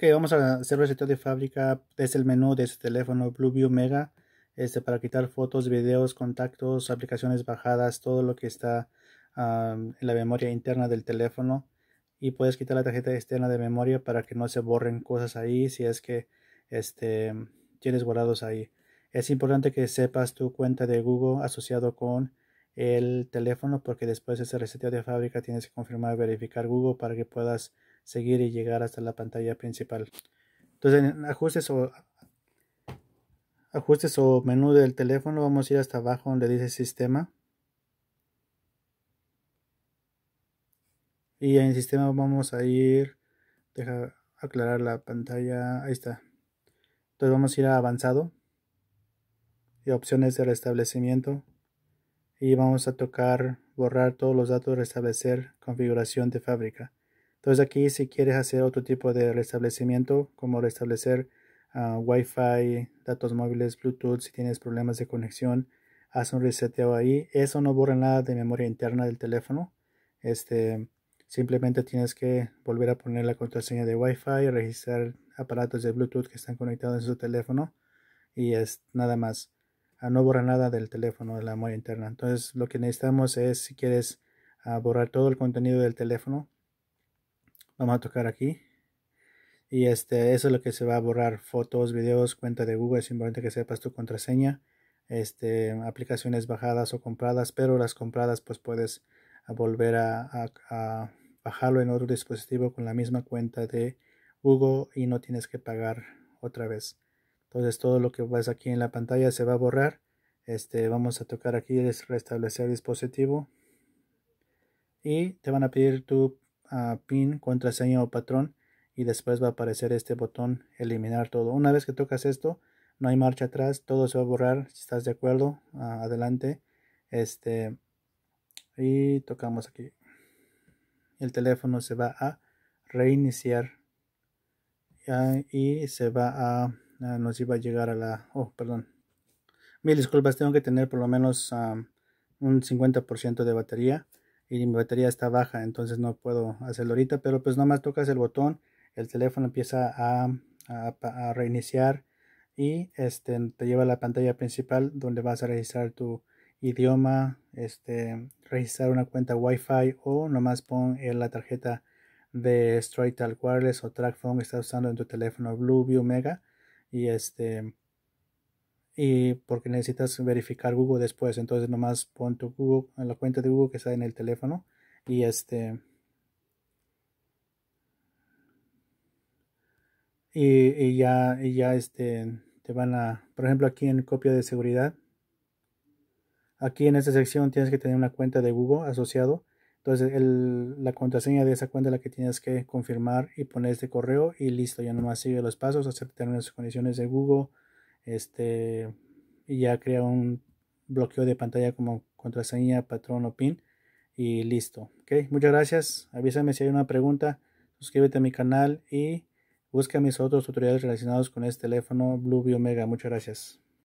Ok, vamos a hacer el de fábrica. desde el menú de este teléfono Blueview Mega. Este, para quitar fotos, videos, contactos, aplicaciones bajadas, todo lo que está en la memoria interna del teléfono. Y puedes quitar la tarjeta externa de memoria para que no se borren cosas ahí si es que este, tienes guardados ahí. Es importante que sepas tu cuenta de Google asociado con el teléfono porque después de ese reseteo de fábrica tienes que confirmar y verificar Google para que puedas seguir y llegar hasta la pantalla principal. Entonces en ajustes o ajustes o menú del teléfono vamos a ir hasta abajo donde dice sistema. Y en sistema vamos a ir, deja aclarar la pantalla, ahí está. Entonces vamos a ir a avanzado y opciones de restablecimiento. Y vamos a tocar borrar todos los datos, restablecer configuración de fábrica. Entonces aquí si quieres hacer otro tipo de restablecimiento, como restablecer ah, Wi-Fi, datos móviles, Bluetooth, si tienes problemas de conexión, haz un reseteo ahí. Eso no borra nada de memoria interna del teléfono. Este, simplemente tienes que volver a poner la contraseña de Wi-Fi, registrar aparatos de Bluetooth que están conectados en su teléfono y es nada más. Ah, no borra nada del teléfono, de la memoria interna. Entonces lo que necesitamos es, si quieres ah, borrar todo el contenido del teléfono, vamos a tocar aquí y este eso es lo que se va a borrar fotos videos cuenta de Google simplemente que sepas tu contraseña este aplicaciones bajadas o compradas pero las compradas pues puedes volver a, bajarlo en otro dispositivo con la misma cuenta de Google y no tienes que pagar otra vez entonces todo lo que ves aquí en la pantalla se va a borrar este vamos a tocar aquí es restablecer dispositivo y te van a pedir tu PIN, contraseña o patrón y después va a aparecer este botón eliminar todo. Una vez que tocas esto, no hay marcha atrás, todo se va a borrar. Si estás de acuerdo, adelante. Este y tocamos aquí. El teléfono se va a reiniciar y se va a ah, nos iba a llegar a la oh, perdón. Mil disculpas, tengo que tener por lo menos ah, un 50% de batería y mi batería está baja, entonces no puedo hacerlo ahorita, pero pues nomás tocas el botón, el teléfono empieza a, reiniciar y este, te lleva a la pantalla principal donde vas a registrar tu idioma, este, registrar una cuenta Wi-Fi o nomás pon la tarjeta de Straight Wireless o TrackPhone que estás usando en tu teléfono View Mega y este y porque necesitas verificar Google después. Entonces nomás pon tu Google, en la cuenta de Google que está en el teléfono y este... Y, ya, ya este, te van a, por ejemplo aquí en copia de seguridad, aquí en esta sección tienes que tener una cuenta de Google asociado. Entonces la contraseña de esa cuenta es la que tienes que confirmar y poner este correo y listo, ya nomás sigue los pasos, aceptar las condiciones de Google este, y ya crea un bloqueo de pantalla como contraseña, patrón o pin. Y listo. muchas gracias. Avísame si hay una pregunta. Suscríbete a mi canal y busca mis otros tutoriales relacionados con este teléfono Blue Omega. Muchas gracias.